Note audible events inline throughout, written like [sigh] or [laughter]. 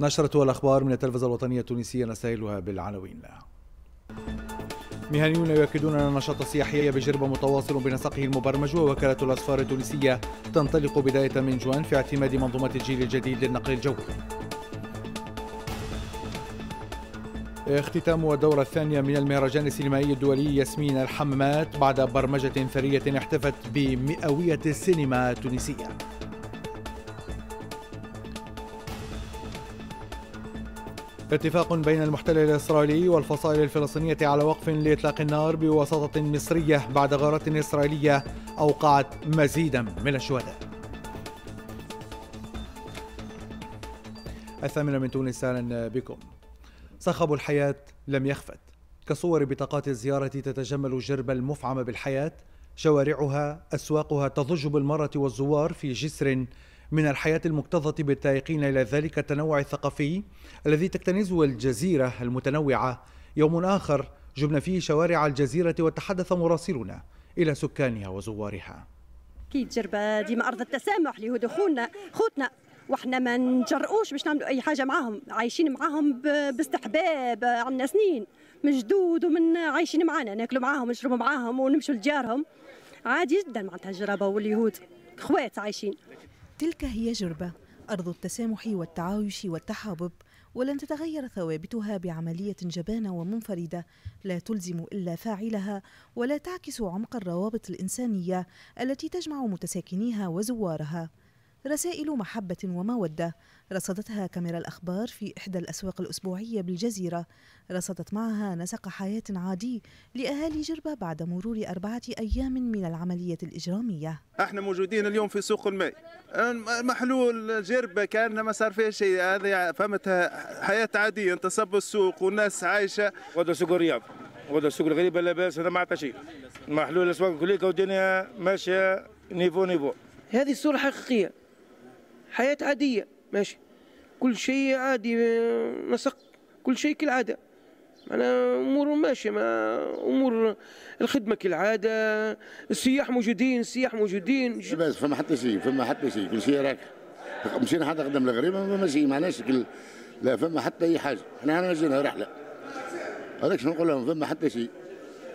نشرة الأخبار من التلفزة الوطنية التونسية نسائلها بالعناوين مهنيون يؤكدون أن النشاط السياحي بجربة متواصل بنسقه المبرمج ووكالة الأسفار التونسية تنطلق بداية من جوان في اعتماد منظومة الجيل الجديد للنقل الجوي اختتام الدورة الثانية من المهرجان السينمائي الدولي ياسمين الحمامات بعد برمجة ثرية احتفت بمئوية السينما التونسية اتفاق بين المحتل الإسرائيلي والفصائل الفلسطينية على وقف لإطلاق النار بوساطة مصرية بعد غارات إسرائيلية أوقعت مزيدا من الشهداء الثامنة من تونس أهلا بكم صخب الحياة لم يخفت كصور بطاقات الزيارة تتجمل جرب المفعم بالحياة شوارعها أسواقها تضج بالمرة والزوار في جسر من الحياة المكتظة بالتائقين إلى ذلك التنوع الثقافي الذي تكتنزه الجزيرة المتنوعة يوم آخر جبنا فيه شوارع الجزيرة وتحدث مراسلنا إلى سكانها وزوارها كي تجربة ديما أرض التسامح اللي هو دخولنا خوتنا وحنا ما نجرؤوش باش نعملوا اي حاجه معاهم عايشين معاهم باستحباب عندنا سنين من جدود ومن عايشين معانا ناكلوا معاهم ونشربوا معاهم ونمشوا لجارهم عادي جدا معناتها الجرابه واليهود خوات عايشين تلك هي جربة أرض التسامح والتعايش والتحابب ولن تتغير ثوابتها بعملية جبانة ومنفردة لا تلزم إلا فاعلها ولا تعكس عمق الروابط الإنسانية التي تجمع متساكنيها وزوارها رسائل محبة ومودة رصدتها كاميرا الأخبار في إحدى الأسواق الأسبوعية بالجزيرة رصدت معها نسق حياة عادي لأهالي جربة بعد مرور أربعة أيام من العملية الإجرامية احنا موجودين اليوم في سوق الماء محلول جربة كان ما صار فيها شيء هذه فهمتها حياة عادية انتصب السوق والناس عايشة غدا سوق الرياض غدا سوق الغريبة بأس هذا ما عطى شيء محلول الأسواق كلها والدنيا ماشية نيفو نيفو هذه الصورة حقيقية حياة عادية ماشي كل شيء عادي مسق كل شيء كالعاده انا امور ماشيه ما امور الخدمه كالعاده السياح موجودين السياح موجودين إيه بس فما حتى شيء فما حتى شيء كل شيء راك مشينا حتى قدام الغريبة ما شيء معناش كل لا فما حتى اي حاجه احنا جينا رحله هذاك شنو نقول لهم فما حتى شيء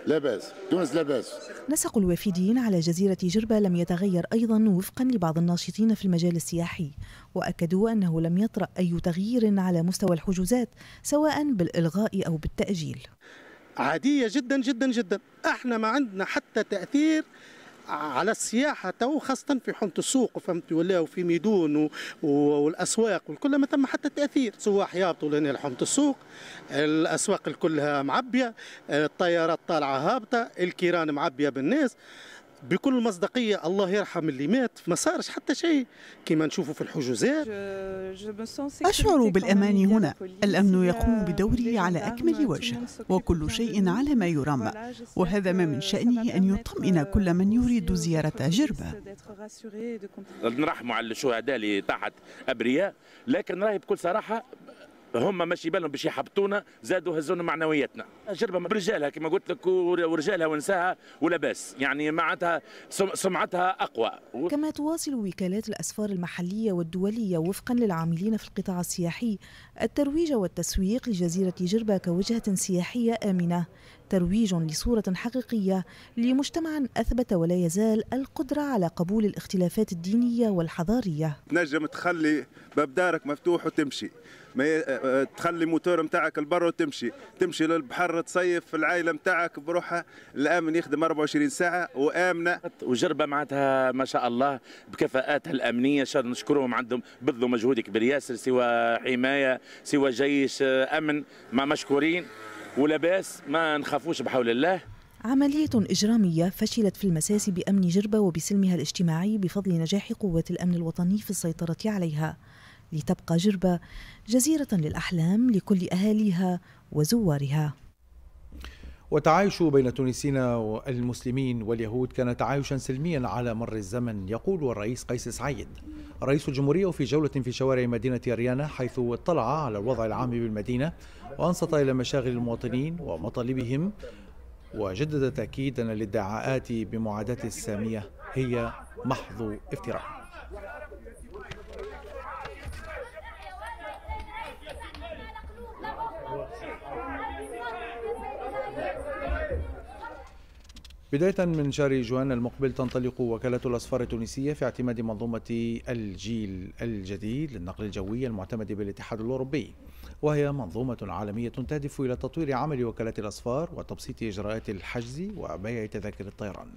لا بأس تونس لا بأس نسق الوافدين على جزيرة جربة لم يتغير أيضا وفقا لبعض الناشطين في المجال السياحي وأكدوا أنه لم يطرأ أي تغيير على مستوى الحجوزات سواء بالإلغاء أو بالتأجيل عادية جدا جدا جدا احنا ما عندنا حتى تأثير على السياحه تو خاصه في حومه السوق فهمت ولا وفي ميدون والاسواق والكل ما ثم حتى تاثير سواح يابطوا لهنا لحومه السوق الاسواق كلها معبيه الطيارات طالعه هابطه الكيران معبيه بالناس بكل مصداقيه الله يرحم اللي مات ما صارش حتى شيء كما نشوفوا في الحجوزات اشعر بالامان هنا الامن يقوم بدوره على اكمل وجه وكل شيء على ما يرام وهذا ما من شانه ان يطمئن كل من يريد زياره جربه نرحموا على الشهداء اللي تحت ابرياء لكن راهي بكل صراحه هم ماشي بالهم باش يحبطونا زادوا هزونا معنوياتنا جربه برجالها كما قلت لك ورجالها ونساها ولاباس يعني معناتها سمعتها اقوى كما تواصل وكالات الاسفار المحليه والدوليه وفقا للعاملين في القطاع السياحي الترويج والتسويق لجزيره جربه كوجهه سياحيه امنه ترويج لصورة حقيقية لمجتمع أثبت ولا يزال القدرة على قبول الاختلافات الدينية والحضارية تنجم تخلي باب دارك مفتوح وتمشي ما أه، أه، تخلي موتور نتاعك لبرا وتمشي تمشي للبحر تصيف العائله نتاعك بروحها الامن يخدم 24 ساعه وامنه وجربه معناتها ما شاء الله بكفاءاتها الامنيه شاد نشكرهم عندهم بذلوا مجهود كبير ياسر سوى حمايه سوى جيش أه، امن ما مشكورين ولاباس ما نخافوش بحول الله عملية إجرامية فشلت في المساس بأمن جربة وبسلمها الاجتماعي بفضل نجاح قوات الأمن الوطني في السيطرة عليها لتبقى جربة جزيرة للأحلام لكل أهاليها وزوارها وتعايش بين التونسيين والمسلمين واليهود كان تعايشا سلميا على مر الزمن يقول الرئيس قيس سعيد رئيس الجمهورية في جولة في شوارع مدينة ريانا حيث اطلع على الوضع العام بالمدينة وأنصت إلى مشاغل المواطنين ومطالبهم وجدد تأكيد أن الادعاءات بمعاداة السامية هي محض افتراء بداية من شهر جوان المقبل تنطلق وكالة الأصفار التونسية في اعتماد منظومة الجيل الجديد للنقل الجوي المعتمد بالاتحاد الأوروبي وهي منظومة عالمية تهدف إلى تطوير عمل وكالة الأصفار وتبسيط إجراءات الحجز وبيع تذاكر الطيران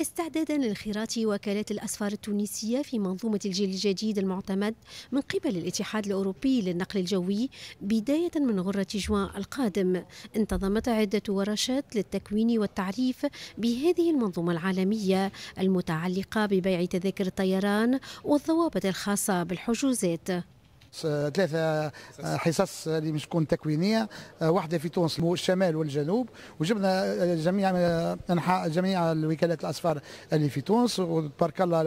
استعدادا لانخراط وكالات الأسفار التونسية في منظومة الجيل الجديد المعتمد من قبل الاتحاد الأوروبي للنقل الجوي بداية من غرة جوان القادم انتظمت عدة ورشات للتكوين والتعريف بهذه المنظومة العالمية المتعلقة ببيع تذاكر الطيران والضوابط الخاصة بالحجوزات ثلاثه آه، حصص اللي مش تكون تكوينيه آه، واحده في تونس الشمال والجنوب وجبنا آه، جميع انحاء جميع الوكالات الاصفار اللي في تونس وبارك الله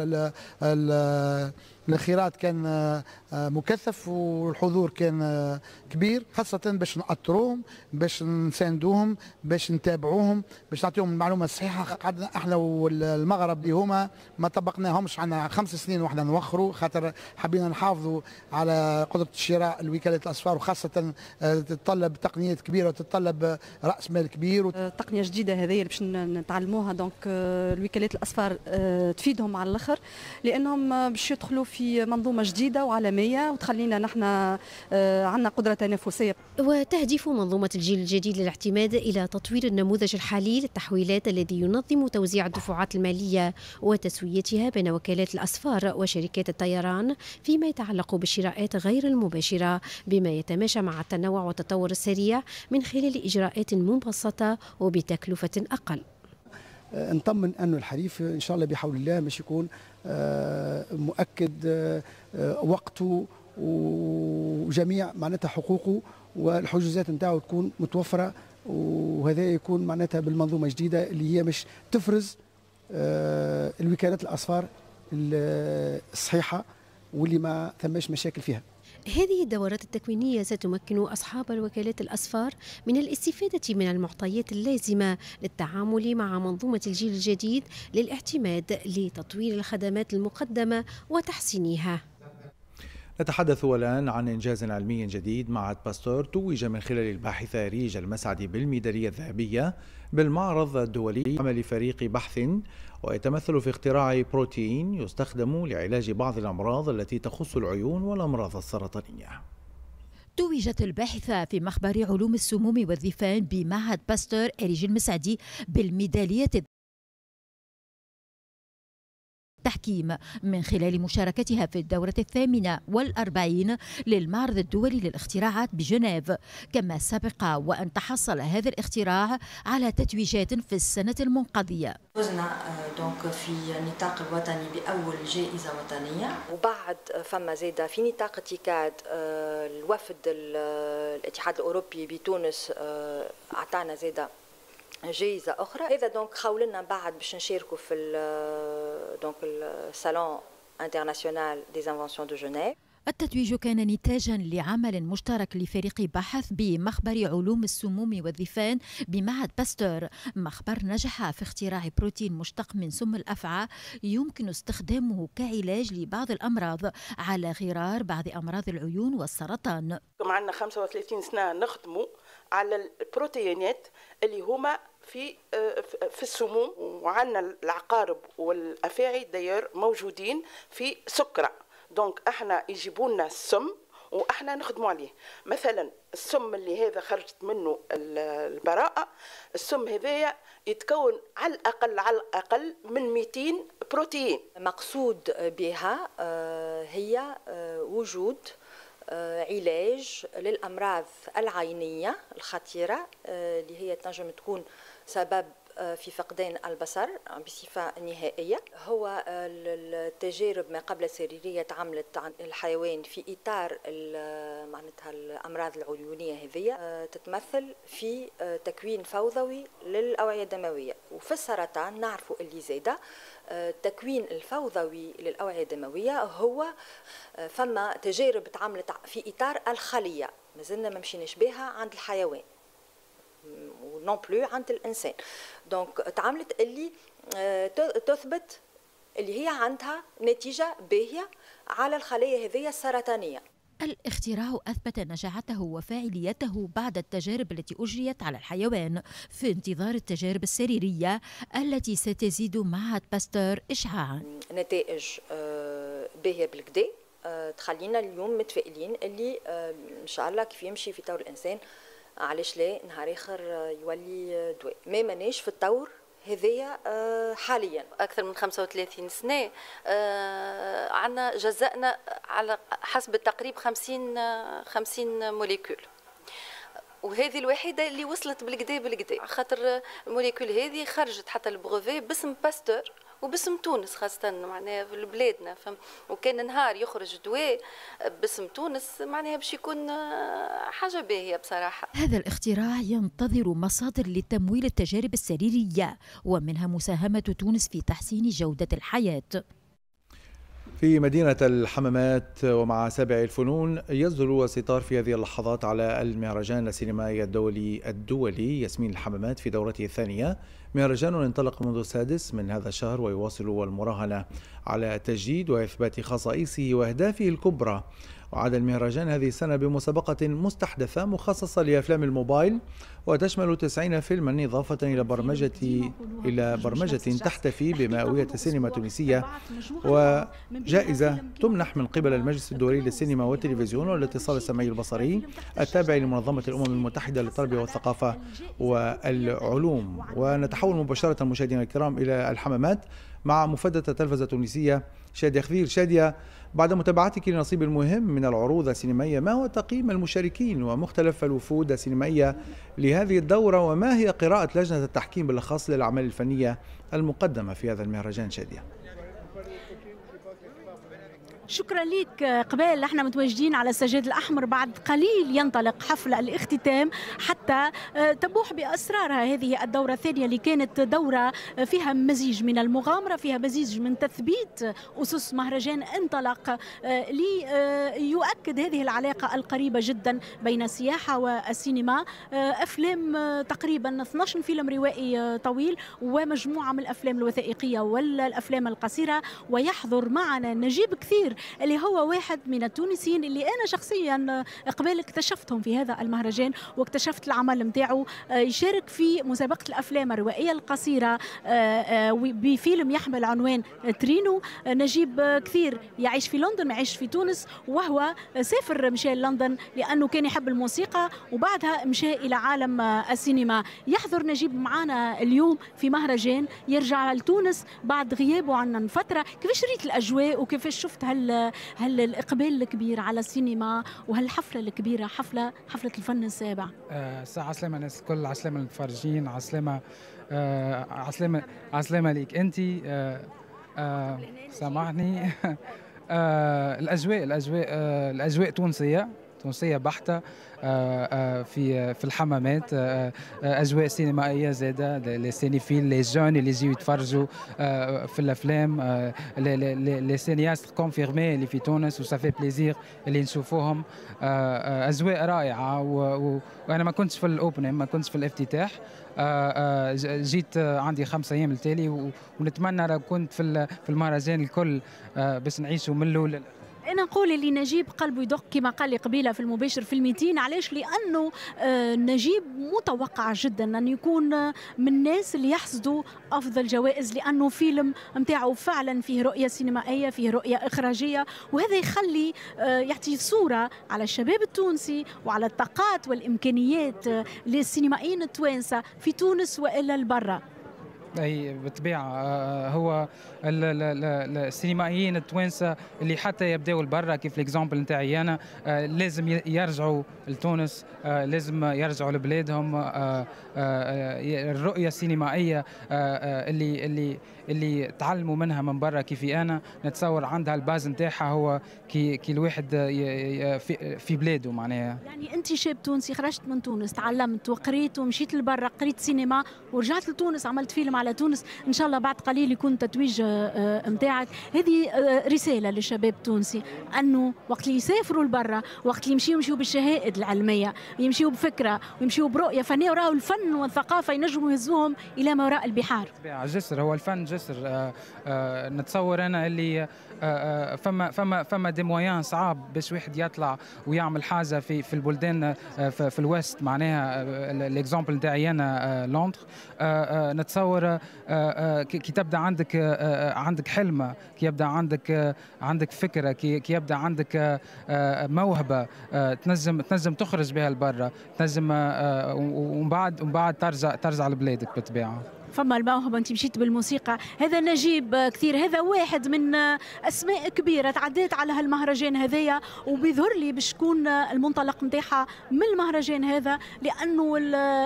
الانخراط كان آه، آه، مكثف والحضور كان آه، كبير خاصة باش نأطروهم باش نساندوهم باش نتابعوهم باش نعطيهم المعلومة الصحيحة قعدنا احنا والمغرب اللي هما ما طبقناهمش عندنا خمس سنين وحنا نوخروا خاطر حبينا نحافظوا على قدرة الشراء لوكالة الأسفار وخاصة تتطلب تقنيات كبيرة وتتطلب رأس مال كبير تقنية جديدة هذه باش نتعلموها دونك الوكالات الأسفار تفيدهم على الآخر لأنهم باش يدخلوا في في منظومه جديده وعالميه وتخلينا نحن آه، عندنا قدره تنافسيه. وتهدف منظومه الجيل الجديد للاعتماد الى تطوير النموذج الحالي للتحويلات الذي ينظم توزيع الدفعات الماليه وتسويتها بين وكالات الاسفار وشركات الطيران فيما يتعلق بالشراءات غير المباشره بما يتماشى مع التنوع والتطور السريع من خلال اجراءات مبسطه وبتكلفه اقل. آه، نطمن انه الحريف ان شاء الله بحول الله مش يكون آه، مؤكد آه، وقته وجميع معناتها حقوقه والحجوزات نتاعو تكون متوفره وهذا يكون معناتها بالمنظومه الجديده اللي هي مش تفرز الوكالات الاصفار الصحيحه واللي ما ثماش مشاكل فيها هذه الدورات التكوينية ستمكن أصحاب الوكالات الأصفار من الاستفادة من المعطيات اللازمة للتعامل مع منظومة الجيل الجديد للاعتماد لتطوير الخدمات المقدمة وتحسينها نتحدث الآن عن إنجاز علمي جديد معهد باستور توج من خلال الباحثة ريج المسعدي بالميدالية الذهبية بالمعرض الدولي عمل فريق بحث ويتمثل في اختراع بروتين يستخدم لعلاج بعض الأمراض التي تخص العيون والأمراض السرطانية توجت الباحثة في مخبر علوم السموم والذفان بمعهد باستور إريج المسعدي بالميدالية التحكيم من خلال مشاركتها في الدورة الثامنة والأربعين للمعرض الدولي للاختراعات بجنيف كما سبق وأن تحصل هذا الاختراع على تتويجات في السنة المنقضية فزنا دونك آه، في النطاق الوطني بأول جائزة وطنية وبعد فما زيادة في نطاق اتكاد آه، الوفد آه، الاتحاد الأوروبي بتونس أعطانا زيادة جائزة أخرى إذا دونك خولنا بعد باش نشاركوا في دونك الصالون انترناسيونال دي انفونسيون دو جنيف التتويج كان نتاجا لعمل مشترك لفريق بحث بمخبر علوم السموم والذفان بمعهد باستور مخبر نجح في اختراع بروتين مشتق من سم الأفعى يمكن استخدامه كعلاج لبعض الأمراض على غرار بعض أمراض العيون والسرطان عندنا 35 سنة نخدموا على البروتينات اللي هما في آه، آه، في السموم وعندنا العقارب والافاعي داير موجودين في سكره دونك احنا يجيبوا لنا السم واحنا نخدموا عليه مثلا السم اللي هذا خرجت منه البراءه السم هذايا يتكون على الاقل على الاقل من 200 بروتين مقصود بها آه، هي وجود علاج للامراض العينيه الخطيره اللي هي تنجم تكون سبب آه، في فقدان البصر بصفة نهائية هو آه، التجارب ما قبل السريرية تعملت عن الحيوان في إطار معناتها الأمراض العيونية هذية آه، تتمثل في تكوين فوضوي للأوعية الدموية وفي السرطان نعرف اللي زايدة التكوين الفوضوي للأوعية الدموية هو فما تجارب تعملت في إطار الخلية مازلنا ما مشيناش بها عند الحيوان نون بلو عند الانسان دونك تعاملت اللي آه، تثبت اللي هي عندها نتيجه باهيه على الخليه هذيا السرطانيه الاختراع أثبت نجاعته وفاعليته بعد التجارب التي أجريت على الحيوان في انتظار التجارب السريرية التي ستزيد معهد باستور إشعاعا نتائج آه، باهية بالكدا آه، تخلينا اليوم متفائلين اللي إن شاء الله كيف يمشي في طور الإنسان علاش لا نهار اخر آه، يولي آه، دواء ما ماناش في الطور هذايا آه، حاليا اكثر من 35 سنه عندنا جزأنا على حسب التقريب 50 50 موليكول وهذه الوحيده اللي وصلت بالكدا بالكدا خاطر الموليكول هذه خرجت حتى البروفي باسم باستور وباسم تونس خاصة معناها في بلادنا فهم وكان نهار يخرج دواء باسم تونس معناها باش يكون آه، حاجة باهية بصراحة هذا الاختراع ينتظر مصادر لتمويل التجارب السريرية ومنها مساهمة تونس في تحسين جودة الحياة في مدينة الحمامات ومع سابع الفنون يصدر وستار في هذه اللحظات على المهرجان السينمائي الدولي الدولي ياسمين الحمامات في دورته الثانية مهرجان ينطلق منذ السادس من هذا الشهر ويواصل المراهنة على تجديد وإثبات خصائصه وأهدافه الكبرى وعاد المهرجان هذه السنة بمسابقة مستحدثة مخصصة لأفلام الموبايل وتشمل 90 فيلما إضافة إلى برمجة إلى برمجة تحتفي بمئوية السينما التونسية وجائزة تمنح من قبل المجلس الدولي للسينما والتلفزيون والاتصال السمعي البصري التابع لمنظمة الأمم المتحدة للتربية والثقافة والعلوم ونتحدث نتحول مباشرة مشاهدينا الكرام إلى الحمامات مع مفدة التلفزة التونسية شادية خفير شادية بعد متابعتك لنصيب المهم من العروض السينمائية ما هو تقييم المشاركين ومختلف الوفود السينمائية لهذه الدورة وما هي قراءة لجنة التحكيم بالأخص للأعمال الفنية المقدمة في هذا المهرجان شادية شكرا لك قبال احنا متواجدين على السجاد الاحمر بعد قليل ينطلق حفل الاختتام حتى آه، تبوح باسرارها هذه الدوره الثانيه اللي كانت دوره آه، فيها مزيج من المغامره فيها مزيج من تثبيت اسس مهرجان انطلق آه، ليؤكد هذه العلاقه القريبه جدا بين السياحه والسينما افلام تقريبا 12 فيلم روائي طويل ومجموعه من الافلام الوثائقيه والافلام القصيره ويحضر معنا نجيب كثير اللي هو واحد من التونسيين اللي أنا شخصيا آه، قبل اكتشفتهم في هذا المهرجان واكتشفت العمل نتاعو آه، يشارك في مسابقة الأفلام الروائية القصيرة آه، بفيلم يحمل عنوان ترينو نجيب كثير يعيش في لندن ما يعيش في تونس وهو سافر مشى لندن لأنه كان يحب الموسيقى وبعدها مشى إلى عالم السينما يحضر نجيب معنا اليوم في مهرجان يرجع لتونس بعد غيابه عنا فترة كيفاش ريت الأجواء وكيفاش شفت هال هالاقبال الكبير على السينما وهالحفله الكبيره حفله حفله الفن السابع آه ساعة عسلامة الناس الكل عسلامة المتفرجين عسلامة آه عسلامة ليك انت آه آه سامحني [laughs] آه الاجواء الاجواء آه، الاجواء تونسيه تونسيه بحته آه، آه، في آه، في الحمامات اجواء سينمائيه زاده لي سينيفيل لي جون اللي يجيو يتفرجوا في الافلام لي سينياست كونفيرمي اللي في تونس وصافي بليزير اللي نشوفوهم اجواء رائعه وانا ما كنتش في الاوبن ما كنتش في الافتتاح جيت عندي خمسة ايام التالي ونتمنى لو كنت في المهرجان الكل باش نعيشوا من الاول انا نقول اللي نجيب قلبه يدق كما قال لي قبيله في المباشر في الميتين علاش لانه آه، نجيب متوقع جدا ان يكون آه، من الناس اللي يحصدوا افضل جوائز لانه فيلم نتاعو فعلا فيه رؤيه سينمائيه فيه رؤيه اخراجيه وهذا يخلي آه، يعطي صوره على الشباب التونسي وعلى الطاقات والامكانيات للسينمائيين التوانسه في تونس والا البرة اي بالطبيعه هو السينمائيين التوانسه اللي حتى يبداوا لبرا كيف ليكزومبل نتاعي انا آه، لازم يرجعوا لتونس آه، لازم يرجعوا لبلادهم آه، الرؤيه السينمائيه اللي اللي اللي تعلموا منها من برا كيفي انا نتصور عندها الباز نتاعها هو كي كي الواحد في, في بلاده معناها يعني انت شاب تونسي خرجت من تونس تعلمت وقريت ومشيت لبرا قريت سينما ورجعت لتونس عملت فيلم على تونس ان شاء الله بعد قليل يكون تتويج نتاعك آه، آه، هذه آه، رساله للشباب التونسي انه وقت اللي يسافروا لبرا وقت اللي يمشيوا يمشيوا بالشهائد العلميه يمشيوا بفكره ويمشيوا برؤيه فنيه وراو الفن والثقافه ينجموا يهزوهم الى ما وراء البحار. جسر هو الفن جسر نتصور انا اللي آه، آه، فما فما فما دي مويان صعاب باش واحد يطلع ويعمل حاجه في في البلدان آه، في الويست معناها الاكزامبل نتاعي انا لندن نتصور كي تبدا عندك عندك حلم كي يبدا عندك عندك فكره كي يبدا عندك موهبه تنجم تنجم تخرج بها لبرا تنجم ومن بعد ومن بعد ترجع ترجع لبلادك بالطبيعه فما الموهبه انت مشيت بالموسيقى هذا نجيب كثير هذا واحد من اسماء كبيره تعديت على هالمهرجان هذايا وبيظهر لي بشكون المنطلق نتاعها من المهرجان هذا لانه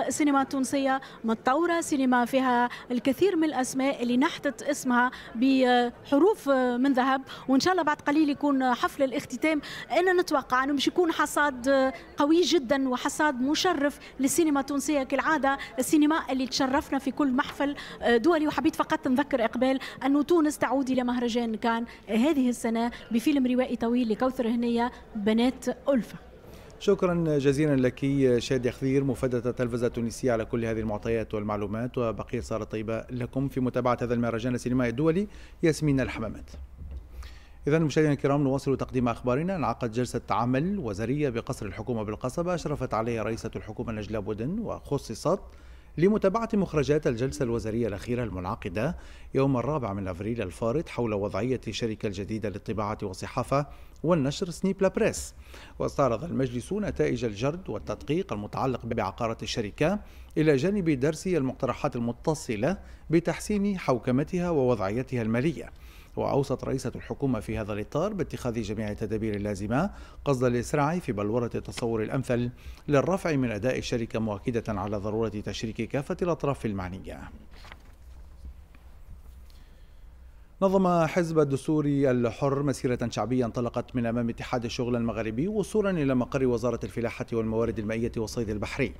السينما التونسيه متطوره سينما فيها الكثير من الاسماء اللي نحتت اسمها بحروف من ذهب وان شاء الله بعد قليل يكون حفل الاختتام انا نتوقع انه مش يكون حصاد قوي جدا وحصاد مشرف للسينما التونسيه كالعاده السينما اللي تشرفنا في كل محفل محفل آه، دولي وحبيت فقط نذكر إقبال أنه تونس تعود إلى مهرجان كان هذه السنة بفيلم روائي طويل لكوثر هنية بنات ألفة شكرا جزيلا لك شادي خضير مفادة التلفزة التونسية على كل هذه المعطيات والمعلومات وبقية سارة طيبة لكم في متابعة هذا المهرجان السينمائي الدولي ياسمين الحمامات إذا مشاهدينا الكرام نواصل تقديم أخبارنا انعقد جلسة عمل وزارية بقصر الحكومة بالقصبة أشرفت عليها رئيسة الحكومة نجلاء بودن وخصصت لمتابعة مخرجات الجلسة الوزارية الأخيرة المنعقدة يوم الرابع من أفريل الفارط حول وضعية الشركة الجديدة للطباعة والصحافة والنشر سنيبلا بريس واستعرض المجلس نتائج الجرد والتدقيق المتعلق بعقارة الشركة إلى جانب درس المقترحات المتصلة بتحسين حوكمتها ووضعيتها المالية وأوصت رئيسة الحكومة في هذا الإطار باتخاذ جميع التدابير اللازمة قصد الإسراع في بلورة التصور الأمثل للرفع من أداء الشركة مؤكدة على ضرورة تشريك كافة الأطراف المعنية نظم حزب الدستوري الحر مسيرة شعبية انطلقت من أمام اتحاد الشغل المغربي وصولا إلى مقر وزارة الفلاحة والموارد المائية والصيد البحري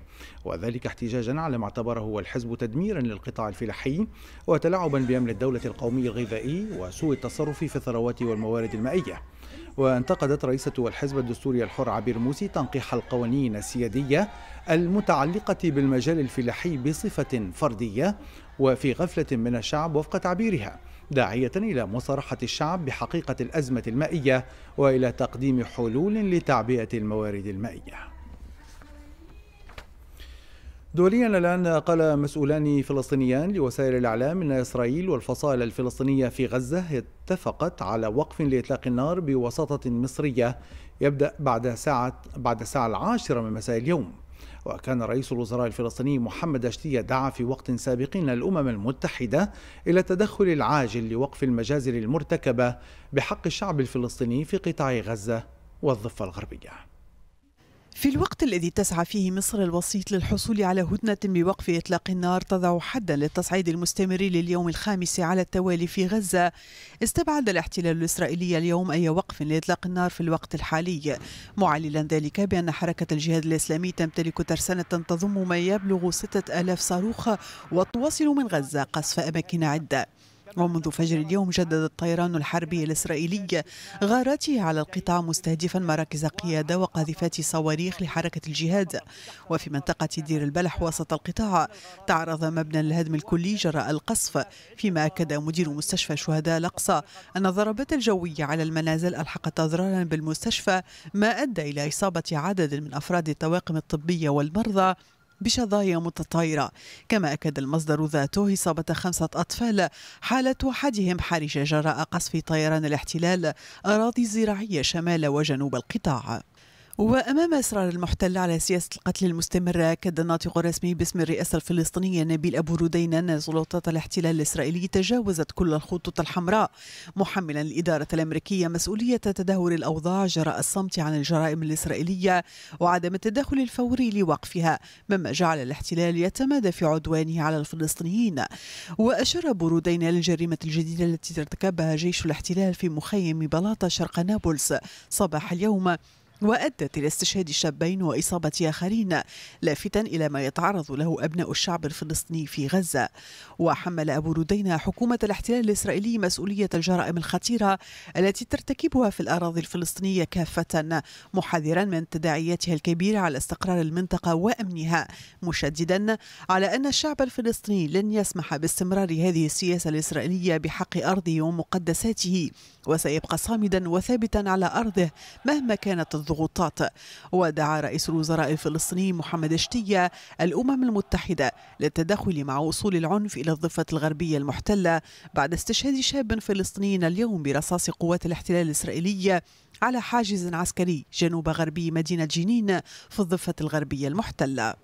وذلك احتجاجا على ما اعتبره الحزب تدميرا للقطاع الفلاحي وتلاعبا بأمن الدولة القومي الغذائي وسوء التصرف في الثروات والموارد المائية وانتقدت رئيسة الحزب الدستوري الحر عبير موسي تنقيح القوانين السيادية المتعلقة بالمجال الفلاحي بصفة فردية وفي غفلة من الشعب وفق تعبيرها داعية إلى مصارحة الشعب بحقيقة الأزمة المائية وإلى تقديم حلول لتعبئة الموارد المائية دوليا الآن قال مسؤولان فلسطينيان لوسائل الإعلام أن إسرائيل والفصائل الفلسطينية في غزة اتفقت على وقف لإطلاق النار بوساطة مصرية يبدأ بعد ساعة بعد الساعة العاشرة من مساء اليوم وكان رئيس الوزراء الفلسطيني محمد أشتية دعا في وقت سابق للأمم المتحدة إلى التدخل العاجل لوقف المجازر المرتكبة بحق الشعب الفلسطيني في قطاع غزة والضفة الغربية في الوقت الذي تسعى فيه مصر الوسيط للحصول على هدنة بوقف إطلاق النار تضع حدا للتصعيد المستمر لليوم الخامس على التوالي في غزة استبعد الاحتلال الإسرائيلي اليوم أي وقف لإطلاق النار في الوقت الحالي معللا ذلك بأن حركة الجهاد الإسلامي تمتلك ترسانة تضم ما يبلغ ستة ألاف صاروخ وتواصل من غزة قصف أماكن عدة ومنذ فجر اليوم جدد الطيران الحربي الإسرائيلي غاراته على القطاع مستهدفا مراكز قيادة وقاذفات صواريخ لحركة الجهاد وفي منطقة دير البلح وسط القطاع تعرض مبنى الهدم الكلي جراء القصف فيما أكد مدير مستشفى شهداء الأقصى أن الضربات الجوية على المنازل ألحقت أضرارا بالمستشفى ما أدى إلى إصابة عدد من أفراد الطواقم الطبية والمرضى بشظايا متطايرة كما أكد المصدر ذاته إصابة خمسة أطفال حالة أحدهم حرجة جراء قصف طيران الاحتلال أراضي زراعية شمال وجنوب القطاع وأمام إصرار المحتل على سياسة القتل المستمرة كاد الناطق الرسمي باسم الرئاسة الفلسطينية نبيل أبو رودين أن سلطات الاحتلال الإسرائيلي تجاوزت كل الخطوط الحمراء محملا الإدارة الأمريكية مسؤولية تدهور الأوضاع جراء الصمت عن الجرائم الإسرائيلية وعدم التدخل الفوري لوقفها مما جعل الاحتلال يتمادى في عدوانه على الفلسطينيين وأشار أبو ردين للجريمة الجديدة التي ارتكبها جيش الاحتلال في مخيم بلاطة شرق نابلس صباح اليوم وأدت إلى استشهاد شابين وإصابة آخرين لافتا إلى ما يتعرض له أبناء الشعب الفلسطيني في غزة وحمل أبو ردينا حكومة الاحتلال الإسرائيلي مسؤولية الجرائم الخطيرة التي ترتكبها في الأراضي الفلسطينية كافة محذرا من تداعياتها الكبيرة على استقرار المنطقة وأمنها مشددا على أن الشعب الفلسطيني لن يسمح باستمرار هذه السياسة الإسرائيلية بحق أرضه ومقدساته وسيبقى صامدا وثابتا على أرضه مهما كانت الضغوطات ودعا رئيس الوزراء الفلسطيني محمد شتية الأمم المتحدة للتدخل مع وصول العنف إلى الضفة الغربية المحتلة بعد استشهاد شاب فلسطيني اليوم برصاص قوات الاحتلال الإسرائيلية على حاجز عسكري جنوب غربي مدينة جنين في الضفة الغربية المحتلة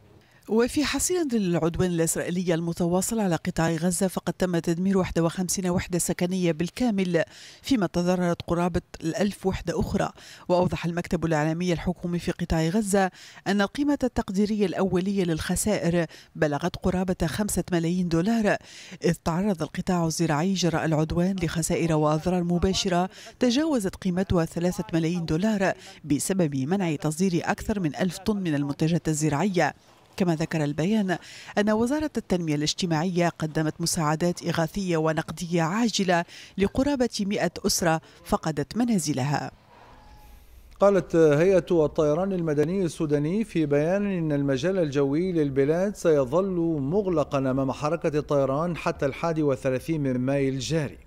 وفي حصيلة العدوان الإسرائيلي المتواصل على قطاع غزة فقد تم تدمير 51 وحدة سكنية بالكامل فيما تضررت قرابة الألف وحدة أخرى وأوضح المكتب الإعلامي الحكومي في قطاع غزة أن القيمة التقديرية الأولية للخسائر بلغت قرابة 5 ملايين دولار إذ تعرض القطاع الزراعي جراء العدوان لخسائر وأضرار مباشرة تجاوزت قيمتها 3 ملايين دولار بسبب منع تصدير أكثر من ألف طن من المنتجات الزراعية كما ذكر البيان أن وزارة التنمية الاجتماعية قدمت مساعدات إغاثية ونقدية عاجلة لقرابة 100 أسرة فقدت منازلها قالت هيئة الطيران المدني السوداني في بيان إن المجال الجوي للبلاد سيظل مغلقا أمام حركة الطيران حتى الحادي والثلاثين من ماي الجاري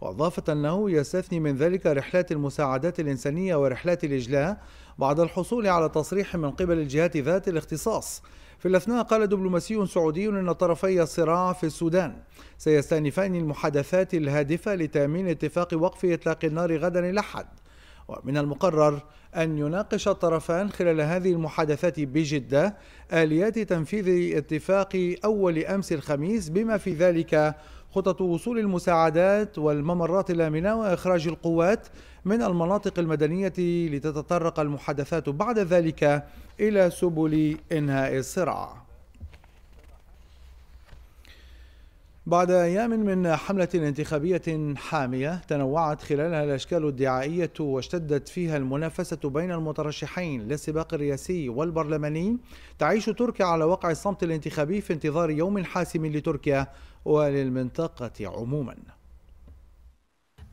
وأضافت أنه يستثني من ذلك رحلات المساعدات الإنسانية ورحلات الإجلاء بعد الحصول على تصريح من قبل الجهات ذات الاختصاص في الأثناء قال دبلوماسي سعودي أن طرفي الصراع في السودان سيستأنفان المحادثات الهادفة لتأمين اتفاق وقف إطلاق النار غدا الأحد ومن المقرر أن يناقش الطرفان خلال هذه المحادثات بجدة آليات تنفيذ اتفاق أول أمس الخميس بما في ذلك خطط وصول المساعدات والممرات الآمنة وإخراج القوات من المناطق المدنية لتتطرق المحادثات بعد ذلك إلى سبل إنهاء الصراع بعد أيام من حملة انتخابية حامية تنوعت خلالها الأشكال الدعائية واشتدت فيها المنافسة بين المترشحين للسباق الرئاسي والبرلماني تعيش تركيا على وقع الصمت الانتخابي في انتظار يوم حاسم لتركيا وللمنطقة عموماً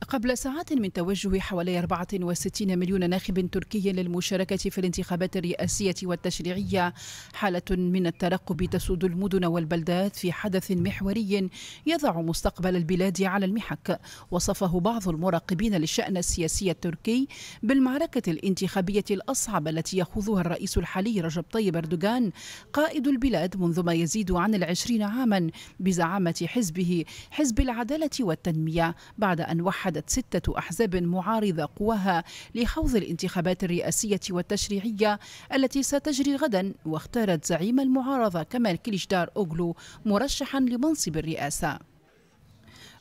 قبل ساعات من توجه حوالي 64 مليون ناخب تركي للمشاركة في الانتخابات الرئاسية والتشريعية حالة من الترقب تسود المدن والبلدات في حدث محوري يضع مستقبل البلاد على المحك وصفه بعض المراقبين للشأن السياسي التركي بالمعركة الانتخابية الأصعب التي يخوضها الرئيس الحالي رجب طيب أردوغان قائد البلاد منذ ما يزيد عن العشرين عاما بزعامة حزبه حزب العدالة والتنمية بعد أن وحد وحدت ستة أحزاب معارضة قواها لخوض الانتخابات الرئاسية والتشريعية التي ستجري غدا واختارت زعيم المعارضة كمال كليشدار أوغلو مرشحا لمنصب الرئاسة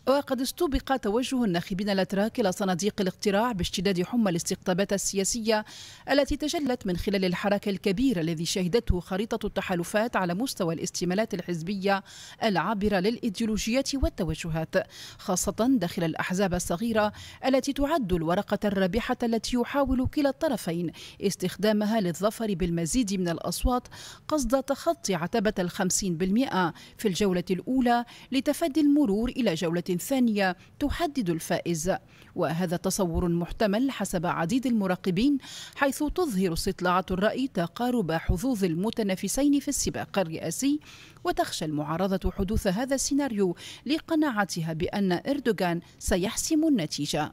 وقد استبق توجه الناخبين الاتراك الى صناديق الاقتراع باشتداد حمى الاستقطابات السياسيه التي تجلت من خلال الحراك الكبير الذي شهدته خريطه التحالفات على مستوى الاستمالات الحزبيه العابره للايديولوجيات والتوجهات خاصه داخل الاحزاب الصغيره التي تعد الورقه الرابحه التي يحاول كلا الطرفين استخدامها للظفر بالمزيد من الاصوات قصد تخطي عتبه الخمسين بالمئه في الجوله الاولى لتفادي المرور الى جوله ثانية تحدد الفائز وهذا تصور محتمل حسب عديد المراقبين حيث تظهر استطلاعات الرأي تقارب حظوظ المتنافسين في السباق الرئاسي وتخشى المعارضة حدوث هذا السيناريو لقناعتها بأن إردوغان سيحسم النتيجة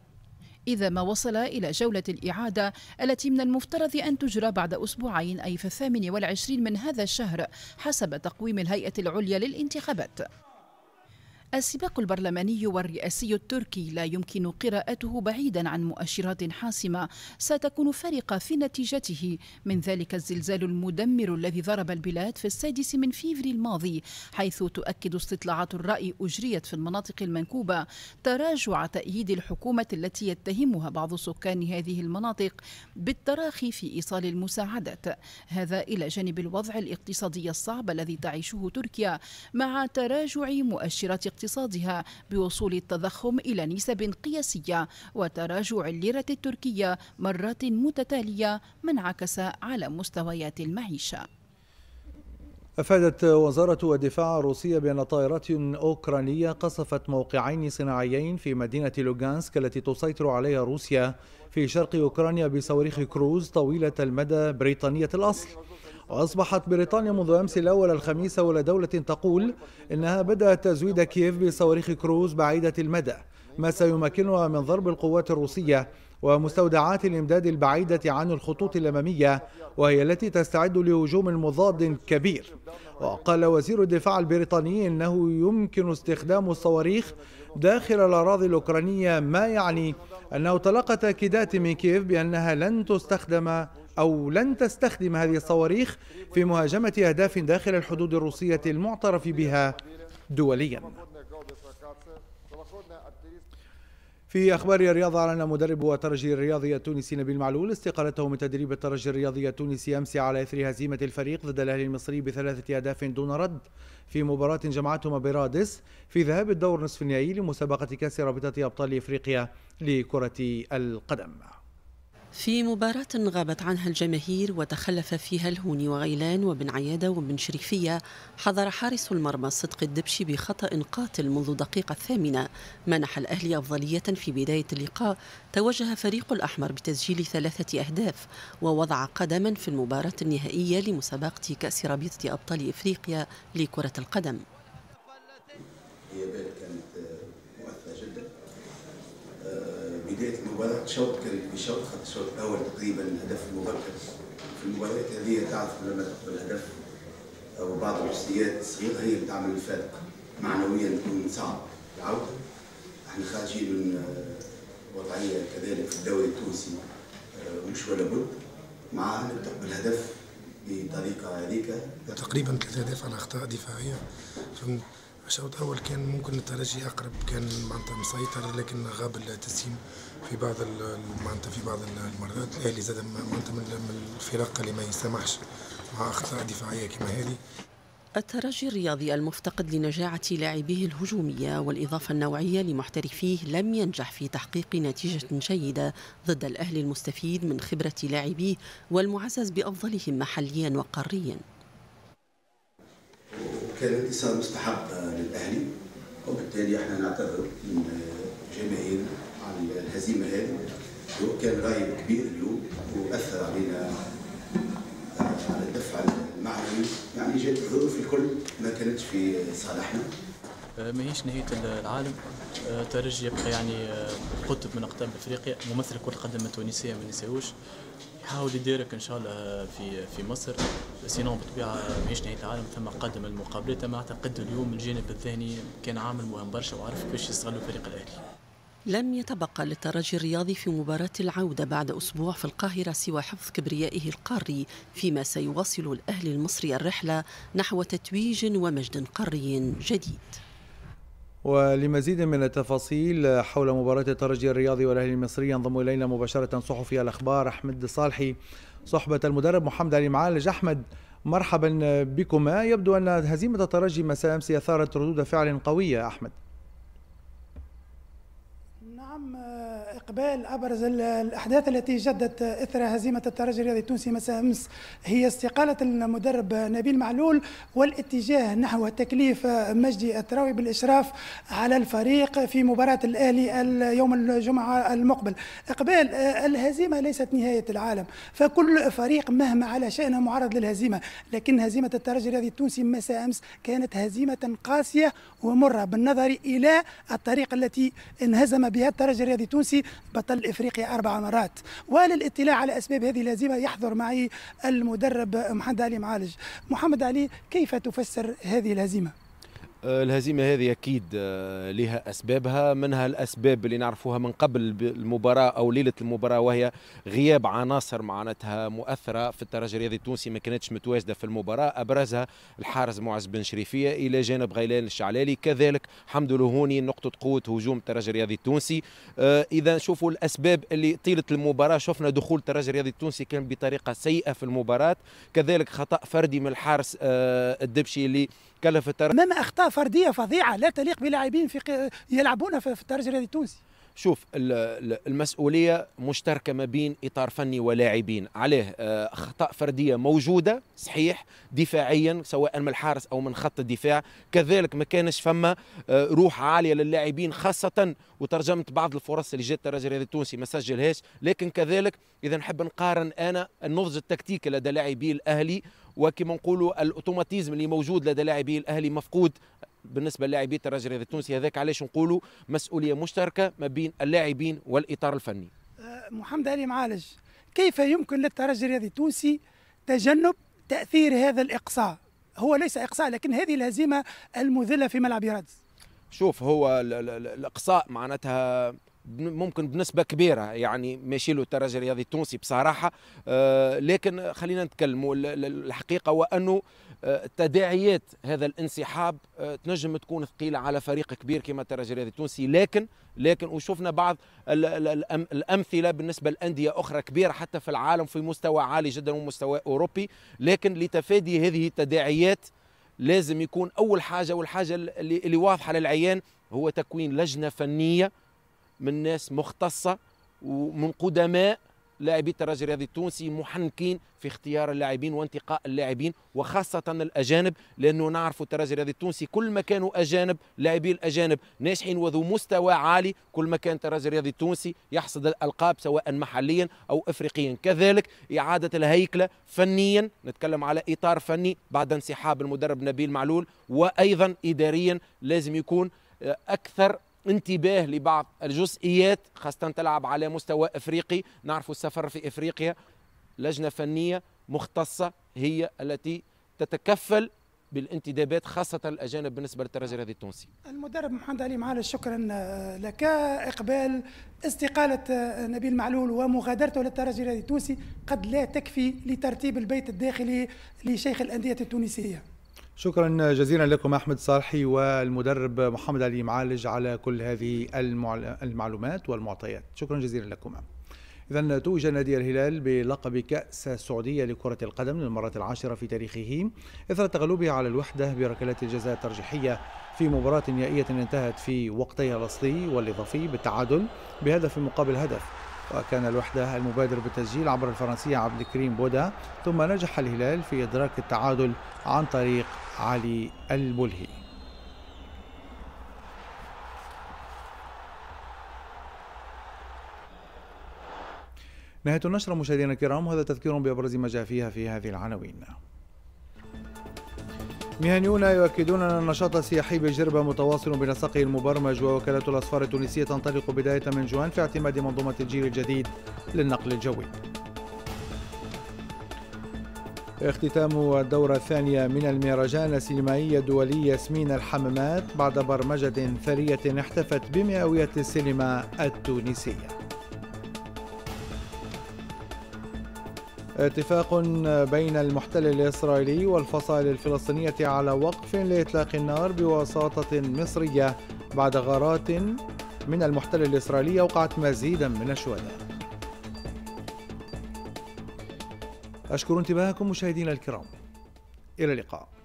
إذا ما وصل إلى جولة الإعادة التي من المفترض أن تجرى بعد أسبوعين أي في الثامن والعشرين من هذا الشهر حسب تقويم الهيئة العليا للانتخابات السباق البرلماني والرئاسي التركي لا يمكن قراءته بعيدا عن مؤشرات حاسمه ستكون فارقه في نتيجته من ذلك الزلزال المدمر الذي ضرب البلاد في السادس من فيفري الماضي حيث تؤكد استطلاعات الراي اجريت في المناطق المنكوبه تراجع تاييد الحكومه التي يتهمها بعض سكان هذه المناطق بالتراخي في ايصال المساعدات هذا الى جانب الوضع الاقتصادي الصعب الذي تعيشه تركيا مع تراجع مؤشرات اقتصادها بوصول التضخم إلى نسب قياسية وتراجع الليرة التركية مرات متتالية ما انعكس على مستويات المعيشة أفادت وزارة الدفاع الروسية بأن طائرات أوكرانية قصفت موقعين صناعيين في مدينة لوغانسك التي تسيطر عليها روسيا في شرق أوكرانيا بصواريخ كروز طويلة المدى بريطانية الأصل وأصبحت بريطانيا منذ أمس الأول الخميس أول دولة تقول إنها بدأت تزويد كييف بصواريخ كروز بعيدة المدى ما سيمكنها من ضرب القوات الروسية ومستودعات الإمداد البعيدة عن الخطوط الأمامية وهي التي تستعد لهجوم مضاد كبير وقال وزير الدفاع البريطاني أنه يمكن استخدام الصواريخ داخل الأراضي الأوكرانية ما يعني أنه تلقى تأكيدات من كييف بأنها لن تستخدم أو لن تستخدم هذه الصواريخ في مهاجمة أهداف داخل الحدود الروسية المعترف بها دوليا في أخبار الرياضة أعلن مدرب الترجي الرياضي التونسي نبيل معلول استقالته من تدريب الترجي الرياضي التونسي أمس على إثر هزيمة الفريق ضد الأهلي المصري بثلاثة أهداف دون رد في مباراة جمعتهما برادس في ذهاب الدور نصف النهائي لمسابقة كأس رابطة أبطال إفريقيا لكرة القدم في مباراة غابت عنها الجماهير وتخلف فيها الهوني وغيلان وبن عيادة وبن شريفية حضر حارس المرمى صدق الدبشي بخطأ قاتل منذ الدقيقة الثامنة منح الأهلي أفضلية في بداية اللقاء توجه فريق الأحمر بتسجيل ثلاثة أهداف ووضع قدما في المباراة النهائية لمسابقة كأس رابطة أبطال إفريقيا لكرة القدم بدايه المباراه شوط كان في شوط خط الشوط الاول تقريبا هدف مبكر في المباريات هذه تعرف لما تقبل هدف او بعض الجزئيات الصغيره هي اللي تعمل الفارق معنويا يكون صعب العوده احنا خارجين من آه، وضعيه كذلك في الدوري التونسي آه، مش ولا بد مع تقبل هدف بطريقه هذيك تقريبا ثلاث اهداف على اخطاء دفاعيه فهمت الشوط الاول كان ممكن الترجي اقرب كان معناتها مسيطر لكن غاب التسليم في بعض معناتها في بعض المرات الاهلي زاد معناتها من الفرق اللي ما يسامحش مع اخطاء دفاعيه كما هذه الترجي الرياضي المفتقد لنجاعة لاعبيه الهجومية والإضافة النوعية لمحترفيه لم ينجح في تحقيق نتيجة جيدة ضد الأهلي المستفيد من خبرة لاعبيه والمعزز بأفضلهم محليا وقاريا كان انتصار مستحب للأهلي وبالتالي احنا نعتذر من جماهير الهزيمه هذه كان راي كبير اليوم واثر علينا آه، على الدفع المعنوي يعني جات الظروف الكل ما كانتش في صالحنا آه، ماهيش نهايه العالم آه، ترجي يبقى يعني قطب من اقطاب افريقيا ممثل كره القدم التونسيه ما نساوش يحاول يدارك ان شاء الله في في مصر سينون بالطبيعه ماهيش نهايه العالم ثم قدم المقابلات اما اعتقد اليوم الجانب الذهني كان عامل مهم برشا وعرف كيفاش يستغلوا فريق الاهلي لم يتبقى للترجي الرياضي في مباراة العودة بعد أسبوع في القاهرة سوى حفظ كبريائه القاري فيما سيواصل الأهلي المصري الرحلة نحو تتويج ومجد قاري جديد ولمزيد من التفاصيل حول مباراة الترجي الرياضي والأهلي المصري ينضم إلينا مباشرة صحفي الأخبار أحمد صالحي صحبة المدرب محمد علي معالج أحمد مرحبا بكما يبدو أن هزيمة الترجي مساء أمس أثارت ردود فعل قوية أحمد Amsterdam eh, إقبال أبرز الأحداث التي جدت إثر هزيمة الترجي الرياضي التونسي مساء أمس هي استقالة المدرب نبيل معلول والاتجاه نحو تكليف مجدي التراوي بالإشراف على الفريق في مباراة الأهلي اليوم الجمعة المقبل إقبال آه، الهزيمة ليست نهاية العالم فكل فريق مهما على شأنه معرض للهزيمة لكن هزيمة الترجي الرياضي التونسي مساء أمس كانت هزيمة قاسية ومرة بالنظر إلى الطريقة التي انهزم بها الترجي الرياضي التونسي بطل إفريقيا أربع مرات وللاطلاع على أسباب هذه الهزيمة يحضر معي المدرب محمد علي معالج محمد علي كيف تفسر هذه الهزيمة؟ الهزيمة هذه أكيد آه، لها أسبابها منها الأسباب اللي نعرفوها من قبل المباراة أو ليلة المباراة وهي غياب عناصر معناتها مؤثرة في الترجي الرياضي التونسي ما كانتش متواجدة في المباراة أبرزها الحارس معز بن شريفية إلى جانب غيلان الشعلالي كذلك حمد لهوني نقطة قوة هجوم الترجي الرياضي التونسي آه، إذا شوفوا الأسباب اللي طيلة المباراة شفنا دخول الترجي الرياضي التونسي كان بطريقة سيئة في المباراة كذلك خطأ فردي من الحارس آه، الدبشي اللي الترجي امام اخطاء فرديه فظيعه لا تليق بلاعبين في يلعبون في الترجي الرياضي التونسي شوف المسؤولية مشتركة ما بين إطار فني ولاعبين عليه آه، أخطاء فردية موجودة صحيح دفاعيا سواء من الحارس أو من خط الدفاع كذلك ما كانش فما آه، روح عالية للاعبين خاصة وترجمت بعض الفرص اللي جات الترجي الرياضي التونسي ما سجلهاش لكن كذلك إذا نحب نقارن أنا النضج التكتيكي لدى لاعبي الأهلي وكما نقولوا الاوتوماتيزم اللي موجود لدى لاعبي الاهلي مفقود بالنسبه للاعبي الترجي الرياضي التونسي هذاك علاش نقولوا مسؤوليه مشتركه ما بين اللاعبين والاطار الفني أه، محمد علي معالج كيف يمكن للترجي الرياضي التونسي تجنب تاثير هذا الاقصاء هو ليس اقصاء لكن هذه الهزيمه المذله في ملعب رادز شوف هو الاقصاء معناتها ممكن بنسبة كبيرة يعني ماشي له الترجي الرياضي التونسي بصراحة آه، لكن خلينا نتكلموا الحقيقة وأنه آه، تداعيات هذا الانسحاب آه، تنجم تكون ثقيلة على فريق كبير كما الترجي الرياضي التونسي لكن لكن وشفنا بعض الأمثلة بالنسبة لأندية أخرى كبيرة حتى في العالم في مستوى عالي جدا ومستوى أوروبي لكن لتفادي هذه التداعيات لازم يكون أول حاجة والحاجة اللي واضحة للعيان هو تكوين لجنة فنية من ناس مختصه ومن قدماء لاعبي الترجي الرياضي التونسي محنكين في اختيار اللاعبين وانتقاء اللاعبين وخاصة الأجانب لأنه نعرف الترجي الرياضي التونسي كل ما كانوا أجانب لاعبي الأجانب ناجحين وذو مستوى عالي كل ما كان الترجي الرياضي التونسي يحصد الألقاب سواء محليا أو أفريقيا كذلك إعادة الهيكلة فنيا نتكلم على إطار فني بعد انسحاب المدرب نبيل معلول وأيضا إداريا لازم يكون آه، أكثر انتباه لبعض الجزئيات خاصة تلعب على مستوى أفريقي نعرف السفر في أفريقيا لجنة فنية مختصة هي التي تتكفل بالانتدابات خاصة الأجانب بالنسبة للترجي الرياضي التونسي المدرب محمد علي معالي شكرا لك إقبال استقالة نبيل معلول ومغادرته للترجي الرياضي التونسي قد لا تكفي لترتيب البيت الداخلي لشيخ الأندية التونسية شكرا جزيلا لكم احمد صالحي والمدرب محمد علي معالج على كل هذه المعلومات والمعطيات شكرا جزيلا لكم إذا توج نادي الهلال بلقب كأس السعودية لكرة القدم للمرة العاشرة في تاريخه إثر تغلبه على الوحدة بركلات الجزاء الترجيحية في مباراة نهائية انتهت في وقتها الأصلي والإضافي بالتعادل بهدف مقابل هدف وكان الوحدة المبادر بالتسجيل عبر الفرنسي عبد الكريم بودا ثم نجح الهلال في إدراك التعادل عن طريق علي الملهي نهاية النشرة مشاهدينا الكرام هذا تذكير بأبرز ما جاء فيها في هذه العناوين مهنيون يؤكدون أن النشاط السياحي بجربة متواصل بنسقه المبرمج ووكالة الأسفار التونسية تنطلق بداية من جوان في اعتماد منظومة الجيل الجديد للنقل الجوي اختتام الدورة الثانية من المهرجان السينمائي الدولي ياسمين الحمامات بعد برمجة ثرية احتفت بمئوية السينما التونسية اتفاق بين المحتل الإسرائيلي والفصائل الفلسطينية على وقف لإطلاق النار بوساطة مصرية بعد غارات من المحتل الإسرائيلي أوقعت مزيدا من الشهداء أشكر انتباهكم مشاهدينا الكرام إلى اللقاء